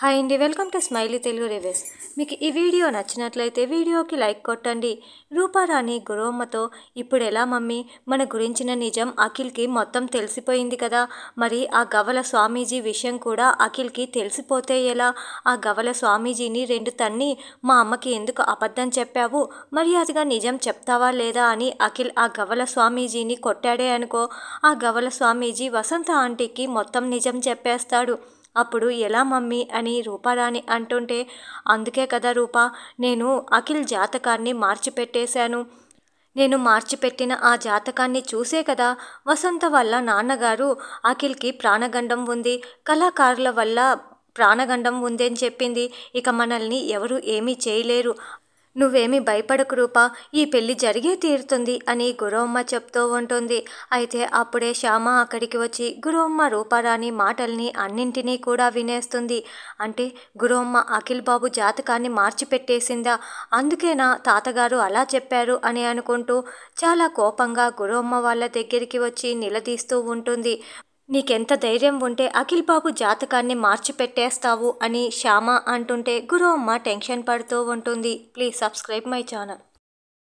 hi అండి welcome to smiley Telugu reviews మీకు ఈ వీడియో నచ్చినట్లయితే వీడియోకి లైక్ కొట్టండి రూపారాణి గురువమ్మతో ఇప్పుడు ఎలా మమ్మీ మన గురించిన నిజం అఖిల్కి మొత్తం తెలిసిపోయింది కదా మరి ఆ గవల స్వామీజీ విషయం కూడా అఖిల్కి తెలిసిపోతే ఎలా ఆ గవల స్వామీజీని రెండు తన్ని మా అమ్మకి ఎందుకు అబద్ధం చెప్పావు మర్యాదగా నిజం చెప్తావా లేదా అని అఖిల్ ఆ గవల స్వామీజీని కొట్టాడే అనుకో ఆ గవల స్వామీజీ వసంత ఆంటీకి మొత్తం నిజం చెప్పేస్తాడు అప్పుడు ఎలా మమ్మీ అని రూపారాణి అంటుంటే అందుకే కదా రూపా నేను అఖిల్ జాతకాన్ని మార్చిపెట్టేశాను నేను మార్చిపెట్టిన ఆ జాతకాన్ని చూసే కదా వసంత వల్ల నాన్నగారు అఖిల్కి ప్రాణగండం ఉంది కళాకారుల వల్ల ప్రాణగండం ఉందని చెప్పింది ఇక మనల్ని ఎవరు ఏమీ చేయలేరు నువ్వేమీ భయపడకు రూపా ఈ పెళ్లి జరిగే తీరుతుంది అని గురవమ్మ చెప్తూ ఉంటుంది అయితే అప్పుడే శ్యామ అక్కడికి వచ్చి గురవమ్మ రూపారాణి మాటల్ని అన్నింటినీ కూడా వినేస్తుంది అంటే గురవమ్మ అఖిల్ బాబు జాతకాన్ని మార్చిపెట్టేసిందా అందుకేనా తాతగారు అలా చెప్పారు అని అనుకుంటూ చాలా కోపంగా గురవమ్మ వాళ్ళ దగ్గరికి వచ్చి నిలదీస్తూ ఉంటుంది నీకెంత ధైర్యం ఉంటే అఖిల్ బాబు జాతకాన్ని మార్చి పెట్టేస్తావు అని శ్యామ అంటుంటే అమ్మ టెన్షన్ పడుతూ ఉంటుంది ప్లీజ్ సబ్స్క్రైబ్ మై ఛానల్